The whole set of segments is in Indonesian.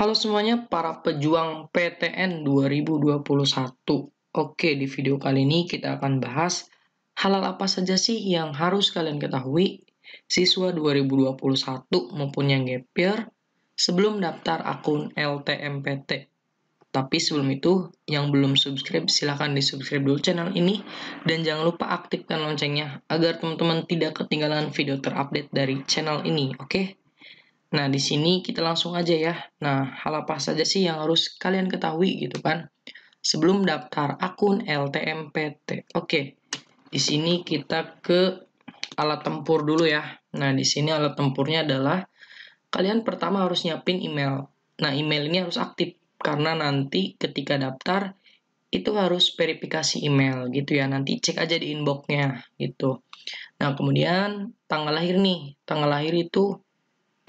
Halo semuanya para pejuang PTN 2021. Oke, di video kali ini kita akan bahas halal apa saja sih yang harus kalian ketahui siswa 2021 maupun yang gap year sebelum daftar akun LTMPT. Tapi sebelum itu, yang belum subscribe silahkan di-subscribe dulu channel ini dan jangan lupa aktifkan loncengnya agar teman-teman tidak ketinggalan video terupdate dari channel ini, oke? Okay? Nah, di sini kita langsung aja ya. Nah, hal apa saja sih yang harus kalian ketahui gitu kan? Sebelum daftar akun LTMPT. Oke. Di sini kita ke alat tempur dulu ya. Nah, di sini alat tempurnya adalah kalian pertama harus nyiapin email. Nah, email ini harus aktif karena nanti ketika daftar itu harus verifikasi email gitu ya. Nanti cek aja di inboxnya gitu. Nah, kemudian tanggal lahir nih. Tanggal lahir itu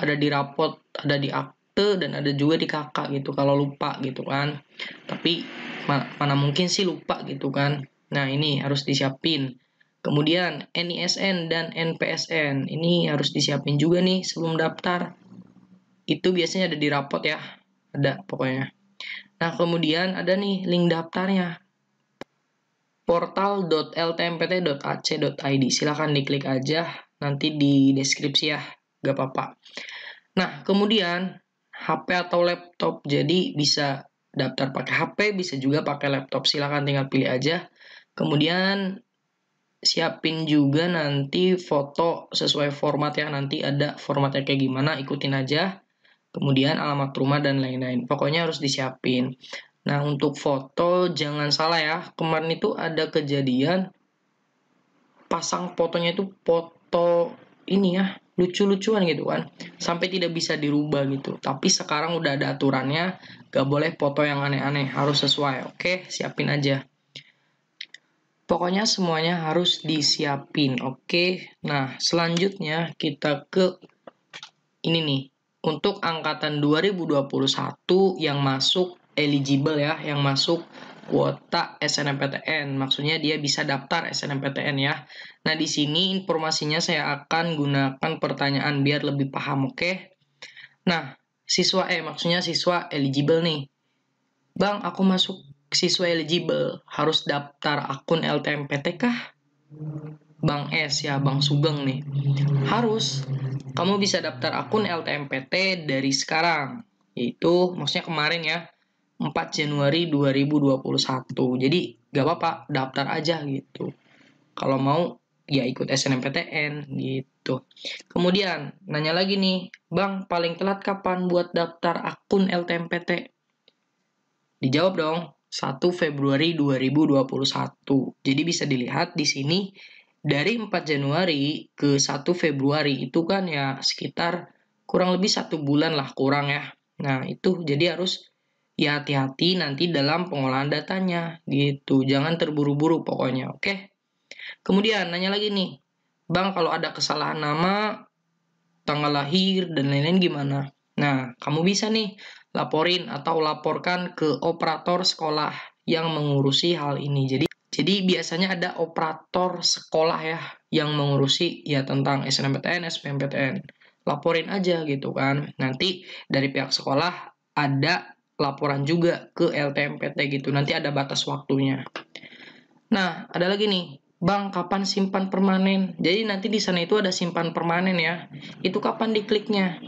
ada di rapot, ada di akte dan ada juga di kakak gitu kalau lupa gitu kan. Tapi mana mungkin sih lupa gitu kan. Nah, ini harus disiapin. Kemudian NISN dan NPSN ini harus disiapin juga nih sebelum daftar. Itu biasanya ada di rapot ya. Ada pokoknya. Nah, kemudian ada nih link daftarnya portal.ltmpt.ac.id. Silahkan diklik aja nanti di deskripsi ya nggak apa-apa. Nah, kemudian HP atau laptop, jadi bisa daftar pakai HP, bisa juga pakai laptop, silahkan tinggal pilih aja. Kemudian siapin juga nanti foto sesuai format ya nanti ada formatnya kayak gimana, ikutin aja. Kemudian alamat rumah dan lain-lain. Pokoknya harus disiapin. Nah, untuk foto jangan salah ya. Kemarin itu ada kejadian pasang fotonya itu foto ini ya, lucu-lucuan gitu kan sampai tidak bisa dirubah gitu tapi sekarang udah ada aturannya gak boleh foto yang aneh-aneh harus sesuai oke siapin aja pokoknya semuanya harus disiapin oke nah selanjutnya kita ke ini nih untuk angkatan 2021 yang masuk eligible ya yang masuk kuota SNMPTN. Maksudnya dia bisa daftar SNMPTN ya. Nah, di sini informasinya saya akan gunakan pertanyaan biar lebih paham, oke? Okay? Nah, siswa eh maksudnya siswa eligible nih. Bang, aku masuk siswa eligible, harus daftar akun LTMPT kah? Bang S ya, Bang Sugeng nih. Harus. Kamu bisa daftar akun LTMPT dari sekarang. itu maksudnya kemarin ya 4 Januari 2021. Jadi gak apa-apa, daftar aja gitu. Kalau mau ya ikut SNMPTN gitu. Kemudian nanya lagi nih, Bang, paling telat kapan buat daftar akun LTMPT? Dijawab dong, 1 Februari 2021. Jadi bisa dilihat di sini dari 4 Januari ke 1 Februari itu kan ya sekitar kurang lebih satu bulan lah kurang ya. Nah itu jadi harus ya hati-hati nanti dalam pengolahan datanya gitu. Jangan terburu-buru pokoknya, oke? Kemudian nanya lagi nih, Bang kalau ada kesalahan nama, tanggal lahir dan lain-lain gimana? Nah, kamu bisa nih laporin atau laporkan ke operator sekolah yang mengurusi hal ini. Jadi jadi biasanya ada operator sekolah ya yang mengurusi ya tentang SNMPTN, SPMPTN. Laporin aja gitu kan. Nanti dari pihak sekolah ada laporan juga ke LTMPT gitu. Nanti ada batas waktunya. Nah, ada lagi nih. Bang, kapan simpan permanen? Jadi nanti di sana itu ada simpan permanen ya. Itu kapan dikliknya?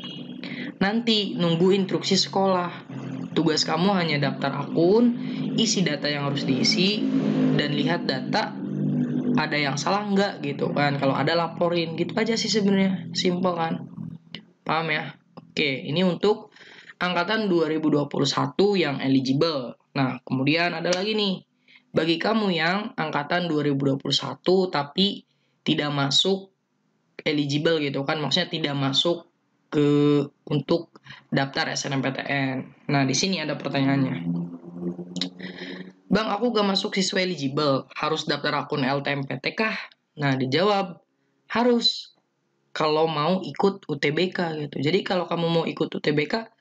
Nanti nunggu instruksi sekolah. Tugas kamu hanya daftar akun, isi data yang harus diisi, dan lihat data ada yang salah nggak gitu kan. Kalau ada laporin gitu aja sih sebenarnya, simpel kan. Paham ya? Oke, ini untuk angkatan 2021 yang eligible. Nah, kemudian ada lagi nih, bagi kamu yang angkatan 2021 tapi tidak masuk eligible gitu kan, maksudnya tidak masuk ke untuk daftar SNMPTN. Nah, di sini ada pertanyaannya. Bang, aku gak masuk siswa eligible, harus daftar akun LTMPT kah? Nah, dijawab, harus. Kalau mau ikut UTBK gitu. Jadi kalau kamu mau ikut UTBK,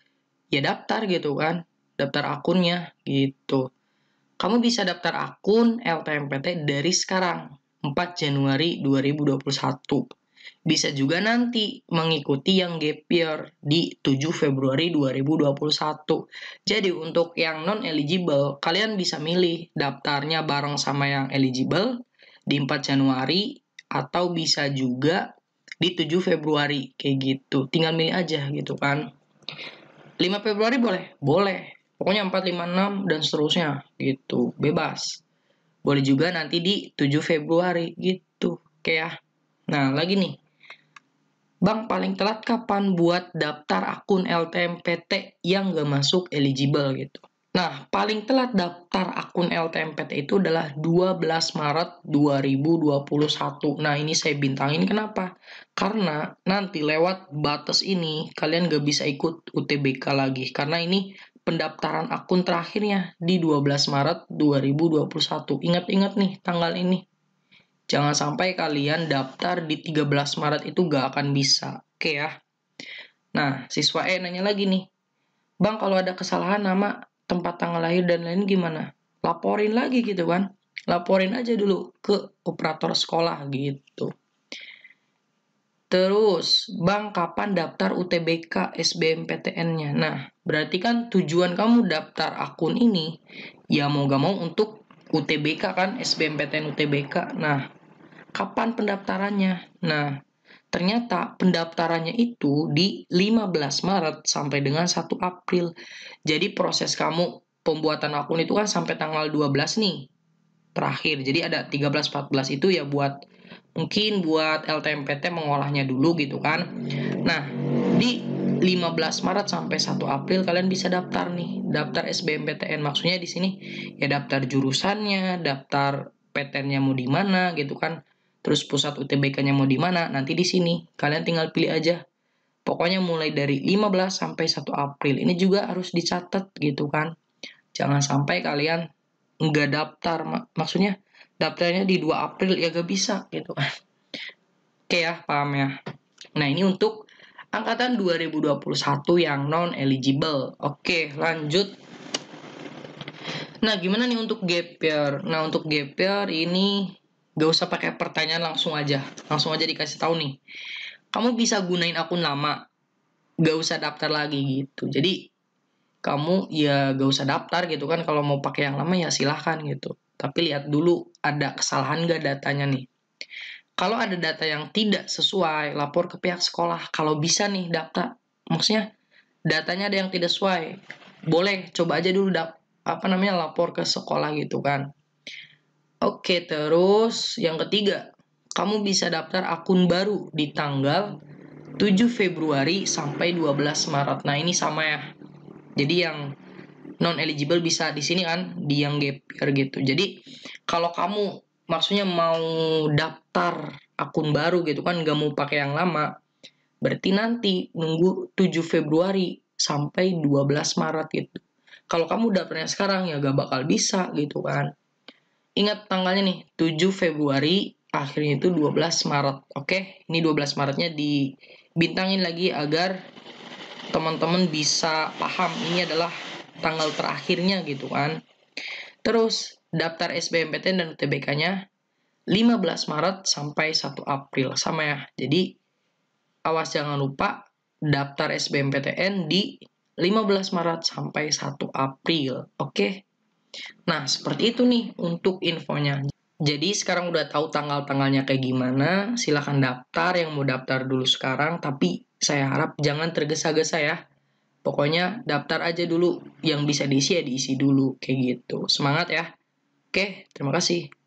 ya daftar gitu kan, daftar akunnya gitu. Kamu bisa daftar akun LTMPT dari sekarang, 4 Januari 2021. Bisa juga nanti mengikuti yang gap year di 7 Februari 2021. Jadi untuk yang non eligible, kalian bisa milih daftarnya bareng sama yang eligible di 4 Januari atau bisa juga di 7 Februari kayak gitu. Tinggal milih aja gitu kan. 5 Februari boleh? Boleh. Pokoknya 4, 5, 6 dan seterusnya gitu. Bebas. Boleh juga nanti di 7 Februari gitu. Oke ya. Nah, lagi nih. Bang, paling telat kapan buat daftar akun LTMPT yang gak masuk eligible gitu? Nah, paling telat daftar akun LTMPT itu adalah 12 Maret 2021. Nah, ini saya bintangin kenapa? Karena nanti lewat batas ini, kalian gak bisa ikut UTBK lagi. Karena ini pendaftaran akun terakhirnya di 12 Maret 2021. Ingat-ingat nih tanggal ini. Jangan sampai kalian daftar di 13 Maret itu gak akan bisa. Oke ya? Nah, siswa E nanya lagi nih. Bang, kalau ada kesalahan nama tempat tanggal lahir dan lain gimana? Laporin lagi gitu kan. Laporin aja dulu ke operator sekolah gitu. Terus, Bang, kapan daftar UTBK SBMPTN-nya? Nah, berarti kan tujuan kamu daftar akun ini, ya mau gak mau untuk UTBK kan, SBMPTN UTBK. Nah, kapan pendaftarannya? Nah, Ternyata pendaftarannya itu di 15 Maret sampai dengan 1 April. Jadi proses kamu pembuatan akun itu kan sampai tanggal 12 nih terakhir. Jadi ada 13 14 itu ya buat mungkin buat LTMPT mengolahnya dulu gitu kan. Nah, di 15 Maret sampai 1 April kalian bisa daftar nih, daftar SBMPTN. Maksudnya di sini ya daftar jurusannya, daftar PTN-nya mau di mana gitu kan terus pusat UTBK-nya mau di mana, nanti di sini. Kalian tinggal pilih aja. Pokoknya mulai dari 15 sampai 1 April. Ini juga harus dicatat gitu kan. Jangan sampai kalian nggak daftar. maksudnya daftarnya di 2 April ya gak bisa gitu kan. Oke ya, paham ya. Nah ini untuk angkatan 2021 yang non-eligible. Oke, lanjut. Nah, gimana nih untuk gap year? Nah, untuk gap year ini Gak usah pakai pertanyaan langsung aja. Langsung aja dikasih tahu nih. Kamu bisa gunain akun lama. Gak usah daftar lagi gitu. Jadi kamu ya gak usah daftar gitu kan. Kalau mau pakai yang lama ya silahkan gitu. Tapi lihat dulu ada kesalahan gak datanya nih. Kalau ada data yang tidak sesuai, lapor ke pihak sekolah. Kalau bisa nih daftar. Maksudnya datanya ada yang tidak sesuai. Boleh, coba aja dulu daftar apa namanya lapor ke sekolah gitu kan Oke, terus yang ketiga, kamu bisa daftar akun baru di tanggal 7 Februari sampai 12 Maret. Nah, ini sama ya. Jadi yang non eligible bisa di sini kan di yang gap year gitu. Jadi kalau kamu maksudnya mau daftar akun baru gitu kan gak mau pakai yang lama, berarti nanti nunggu 7 Februari sampai 12 Maret gitu. Kalau kamu daftarnya sekarang ya gak bakal bisa gitu kan ingat tanggalnya nih 7 Februari akhirnya itu 12 Maret oke okay? ini 12 Maretnya dibintangin lagi agar teman-teman bisa paham ini adalah tanggal terakhirnya gitu kan terus daftar SBMPTN dan UTBK-nya 15 Maret sampai 1 April sama ya jadi awas jangan lupa daftar SBMPTN di 15 Maret sampai 1 April. Oke. Okay? Nah, seperti itu nih untuk infonya. Jadi sekarang udah tahu tanggal-tanggalnya kayak gimana, silahkan daftar yang mau daftar dulu sekarang, tapi saya harap jangan tergesa-gesa ya. Pokoknya daftar aja dulu, yang bisa diisi ya diisi dulu, kayak gitu. Semangat ya. Oke, terima kasih.